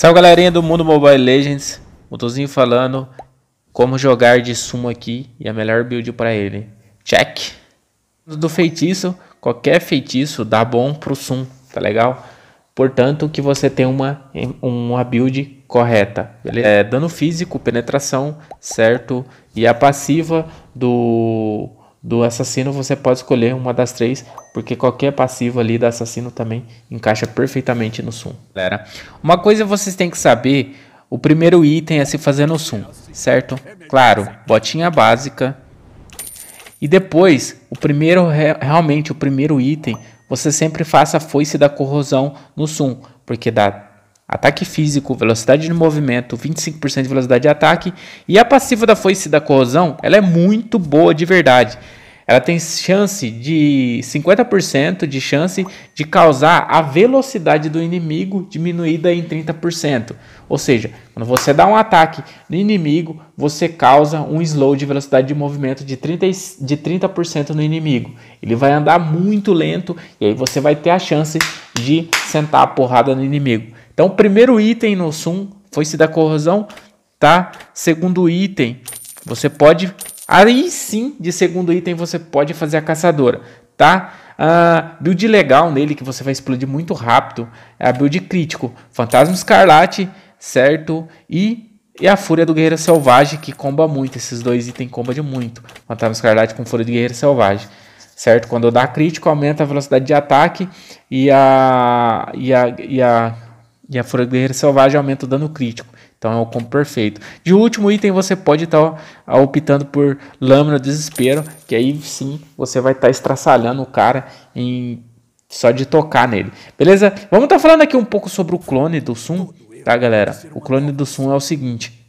Salve galerinha do Mundo Mobile Legends, Motozinho falando como jogar de sumo aqui e a melhor build para ele. Check! Do feitiço, qualquer feitiço dá bom pro sum, tá legal? Portanto que você tem uma, uma build correta, beleza? É, dano físico, penetração, certo? E a passiva do do assassino, você pode escolher uma das três, porque qualquer passivo ali do assassino também encaixa perfeitamente no Sum, galera. Uma coisa vocês têm que saber, o primeiro item é se fazer no Sum, certo? Claro, botinha básica. E depois, o primeiro, realmente, o primeiro item, você sempre faça a foice da corrosão no Sum, porque dá ataque físico, velocidade de movimento, 25% de velocidade de ataque. E a passiva da foice da corrosão, ela é muito boa de verdade. Ela tem chance de 50% de chance de causar a velocidade do inimigo diminuída em 30%. Ou seja, quando você dá um ataque no inimigo, você causa um slow de velocidade de movimento de 30%, de 30 no inimigo. Ele vai andar muito lento e aí você vai ter a chance de sentar a porrada no inimigo. Então, primeiro item no Sum foi-se da corrosão, tá? Segundo item, você pode... Aí sim, de segundo item, você pode fazer a caçadora, tá? Uh, build legal nele, que você vai explodir muito rápido, é a build crítico. Fantasma Escarlate, certo? E e a Fúria do Guerreiro Selvagem, que comba muito. Esses dois itens comba de muito. Fantasma Escarlate com Fúria do Guerreiro Selvagem. Certo? Quando dá crítico, aumenta a velocidade de ataque e a, e a, e a e a fúria guerreira selvagem aumenta o dano crítico. Então é o combo perfeito. De último item, você pode estar tá optando por lâmina desespero, que aí sim você vai estar tá estraçalhando o cara em só de tocar nele. Beleza? Vamos estar tá falando aqui um pouco sobre o clone do Sun, tá, galera? O clone do Sun é o seguinte.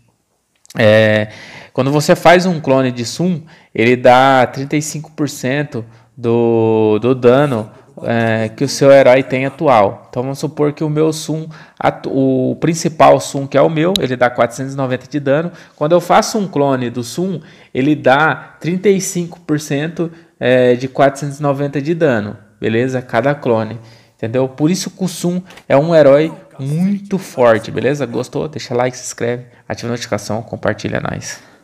É, quando você faz um clone de Sun, ele dá 35% do, do dano é, que o seu herói tem atual. Então vamos supor que o meu Sum, o principal Sum que é o meu, ele dá 490 de dano. Quando eu faço um clone do Sum, ele dá 35% é, de 490 de dano, beleza? Cada clone, entendeu? Por isso que o Sum é um herói muito forte, beleza? Gostou? Deixa like, se inscreve, ativa a notificação, compartilha, nós. Nice.